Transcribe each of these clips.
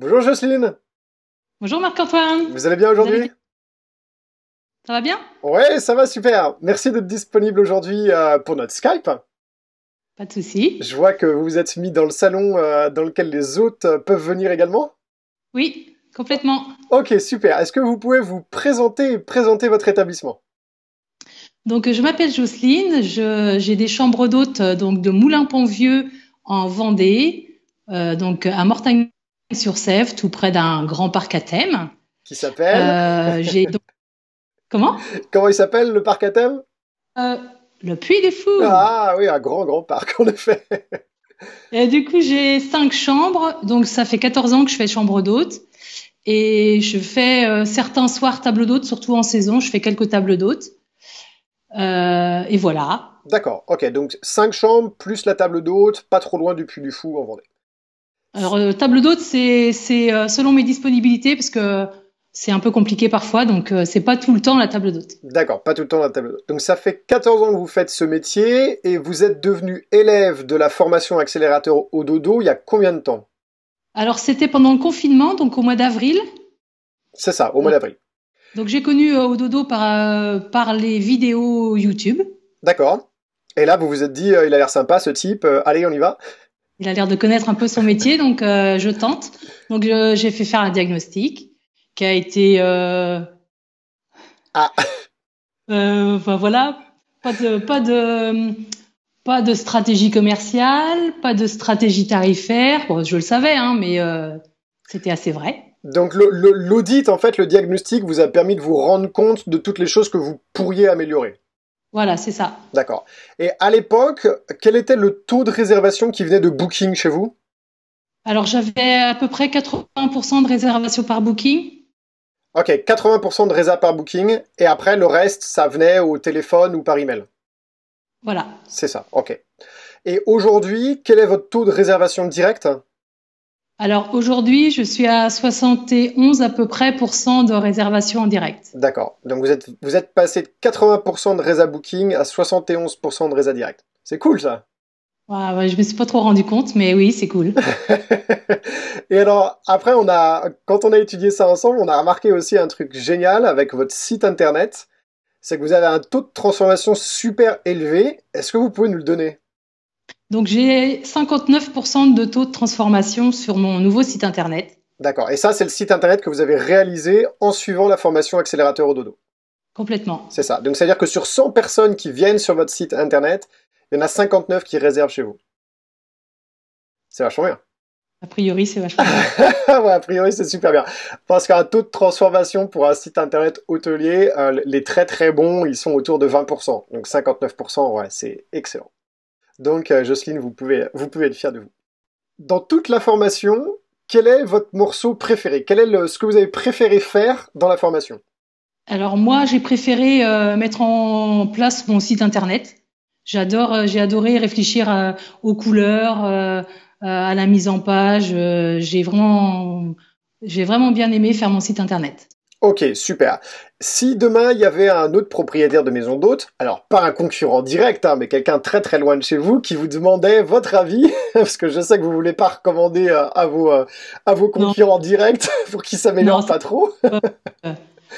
Bonjour Jocelyne. Bonjour Marc-Antoine. Vous allez bien aujourd'hui Ça va bien Ouais, ça va super. Merci d'être disponible aujourd'hui euh, pour notre Skype. Pas de souci. Je vois que vous vous êtes mis dans le salon euh, dans lequel les hôtes euh, peuvent venir également. Oui, complètement. Ok, super. Est-ce que vous pouvez vous présenter et présenter votre établissement Donc, je m'appelle Jocelyne. J'ai des chambres d'hôtes donc de Moulin-Pont-Vieux en Vendée, donc à Mortagne sur Sèvres, tout près d'un grand parc à thème. Qui s'appelle euh, Comment Comment il s'appelle le parc à thème euh, Le Puy du Fous. Ah oui, un grand, grand parc, en effet. Et du coup, j'ai cinq chambres, donc ça fait 14 ans que je fais chambre d'hôte. Et je fais euh, certains soirs table d'hôte, surtout en saison, je fais quelques tables d'hôtes. et voilà. D'accord, ok, donc cinq chambres plus la table d'hôte, pas trop loin du Puy du Fou en Vendée. Alors, euh, table d'hôte, c'est euh, selon mes disponibilités, parce que c'est un peu compliqué parfois, donc euh, c'est pas tout le temps la table d'hôte. D'accord, pas tout le temps la table d'hôte. Donc ça fait 14 ans que vous faites ce métier et vous êtes devenu élève de la formation accélérateur au dodo il y a combien de temps Alors c'était pendant le confinement, donc au mois d'avril. C'est ça, au mois d'avril. Donc j'ai connu au dodo par, par les vidéos YouTube. D'accord. Et là, vous vous êtes dit, il a l'air sympa ce type, allez, on y va il a l'air de connaître un peu son métier, donc euh, je tente. Donc j'ai fait faire un diagnostic qui a été. Euh, ah. euh, enfin voilà, pas de stratégie commerciale, pas de stratégie tarifaire. je le savais, hein, mais c'était assez vrai. Donc l'audit, en fait, le diagnostic vous a permis de vous rendre compte de toutes les choses que vous pourriez améliorer. Voilà, c'est ça. D'accord. Et à l'époque, quel était le taux de réservation qui venait de Booking chez vous Alors j'avais à peu près 80% de réservation par Booking. Ok, 80% de réservation par Booking, et après le reste, ça venait au téléphone ou par email. Voilà. C'est ça, ok. Et aujourd'hui, quel est votre taux de réservation directe alors aujourd'hui, je suis à 71 à peu près de réservation en direct. D'accord. Donc vous êtes, passé de 80% de résa booking à 71% de résa direct. C'est cool ça. Je je me suis pas trop rendu compte, mais oui, c'est cool. Et alors après, quand on a étudié ça ensemble, on a remarqué aussi un truc génial avec votre site internet, c'est que vous avez un taux de transformation super élevé. Est-ce que vous pouvez nous le donner donc j'ai 59% de taux de transformation sur mon nouveau site internet. D'accord. Et ça, c'est le site internet que vous avez réalisé en suivant la formation accélérateur au dodo. Complètement. C'est ça. Donc c'est-à-dire que sur 100 personnes qui viennent sur votre site internet, il y en a 59 qui réservent chez vous. C'est vachement bien. A priori, c'est vachement bien. a priori, c'est super bien. Parce qu'un taux de transformation pour un site internet hôtelier, euh, les très très bons, ils sont autour de 20%. Donc 59%, ouais, c'est excellent. Donc, euh, Jocelyne, vous pouvez, vous pouvez être fière de vous. Dans toute la formation, quel est votre morceau préféré Quel est ce que vous avez préféré faire dans la formation Alors moi, j'ai préféré euh, mettre en place mon site internet. J'adore, euh, j'ai adoré réfléchir aux couleurs, à la mise en page. j'ai vraiment, j'ai vraiment bien aimé faire mon site internet. Ok, super. Si demain il y avait un autre propriétaire de maison d'hôte, alors pas un concurrent direct, hein, mais quelqu'un très très loin de chez vous, qui vous demandait votre avis, parce que je sais que vous voulez pas recommander euh, à, vos, euh, à vos concurrents directs pour qu'ils s'améliorent pas trop.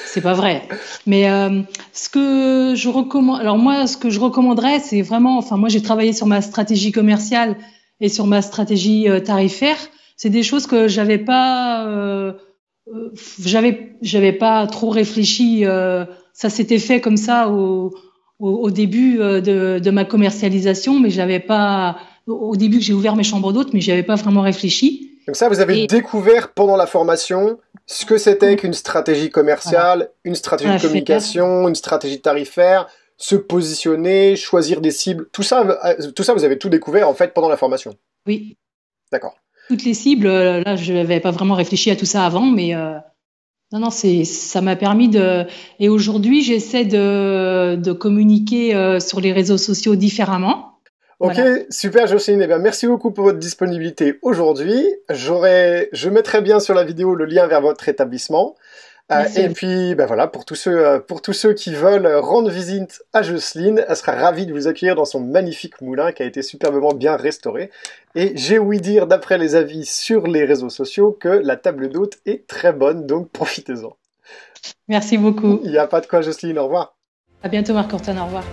c'est pas vrai. Mais euh, ce que je recommande, alors moi, ce que je recommanderais, c'est vraiment, enfin, moi, j'ai travaillé sur ma stratégie commerciale et sur ma stratégie tarifaire. C'est des choses que j'avais pas euh, j'avais j'avais pas trop réfléchi. Euh, ça s'était fait comme ça au, début euh, de, ma commercialisation, mais j'avais pas au début que j'ai ouvert mes chambres d'hôtes, mais j'avais pas vraiment réfléchi. Comme ça, vous avez découvert pendant la formation ce que c'était qu'une stratégie commerciale, une stratégie de communication, une stratégie tarifaire, se positionner, choisir des cibles. Tout ça, tout ça, vous avez tout découvert en fait pendant la formation. Oui. D'accord. Toutes les cibles, euh, là, je n'avais pas vraiment réfléchi à tout ça avant, mais euh, non, non, c'est, ça m'a permis de. Et aujourd'hui, j'essaie de, de communiquer euh, sur les réseaux sociaux différemment. Ok, super Jocelyne. et eh bien, merci beaucoup pour votre disponibilité aujourd'hui. J'aurais, je mettrai bien sur la vidéo le lien vers votre établissement. Ah, et puis, ben voilà, pour tous ceux, euh, pour tous ceux qui veulent euh, rendre visite à Jocelyne, elle sera ravie de vous accueillir dans son magnifique moulin qui a été superbement bien restauré. Et j'ai ouï dire, d'après les avis sur les réseaux sociaux, que la table d'hôte est très bonne, donc profitez-en. Merci beaucoup. Il n'y a pas de quoi, Jocelyne. Au revoir. À bientôt, Marc-Antoine. Au revoir.